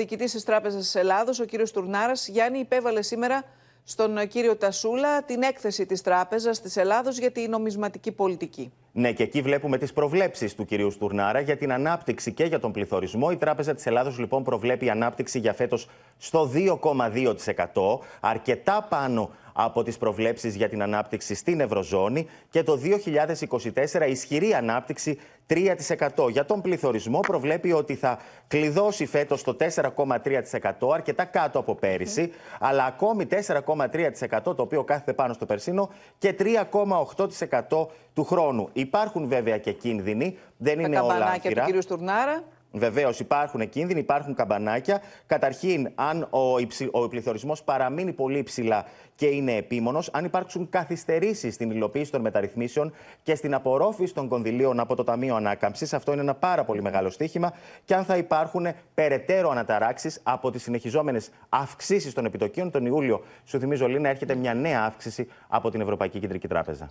διοικητής της Τράπεζας Ελλάδος, ο κύριος Τουρνάρας. Γιάννη, υπέβαλε σήμερα στον κύριο Τασούλα την έκθεση της Τράπεζας της Ελλάδος για τη νομισματική πολιτική. Ναι, και εκεί βλέπουμε τις προβλέψεις του κυρίου Στουρνάρα για την ανάπτυξη και για τον πληθωρισμό. Η Τράπεζα της Ελλάδος λοιπόν προβλέπει ανάπτυξη για φέτος στο 2,2%, αρκετά πάνω από τις προβλέψεις για την ανάπτυξη στην Ευρωζώνη και το 2024 ισχυρή ανάπτυξη 3%. Για τον πληθωρισμό προβλέπει ότι θα κλειδώσει φέτος το 4,3% αρκετά κάτω από πέρυσι, αλλά ακόμη 4,3% το οποίο κάθεται πάνω στο περσίνο και 3,8% του χρόνου. Υπάρχουν βέβαια και κίνδυνοι. Δεν τα είναι όλα καμπανάκια του κ. Στουρνάρα. Βεβαίως, υπάρχουν κίνδυνοι, υπάρχουν καμπανάκια. Καταρχήν, αν ο, υψη... ο πληθωρισμός παραμείνει πολύ ψηλά και είναι επίμονος, αν υπάρξουν καθυστερήσεις στην υλοποίηση των μεταρρυθμίσεων και στην απορρόφηση των κονδυλίων από το Ταμείο Ανάκαμψης, αυτό είναι ένα πάρα πολύ μεγάλο στίχημα. Και αν θα υπάρχουν περαιτέρω αναταράξεις από τις συνεχιζόμενες αυξήσεις των επιτοκίων. Τον Ιούλιο, σου θυμίζω, Λίνα, έρχεται μια νέα αύξηση από την Ευρωπαϊκή Κεντρική Τράπεζα.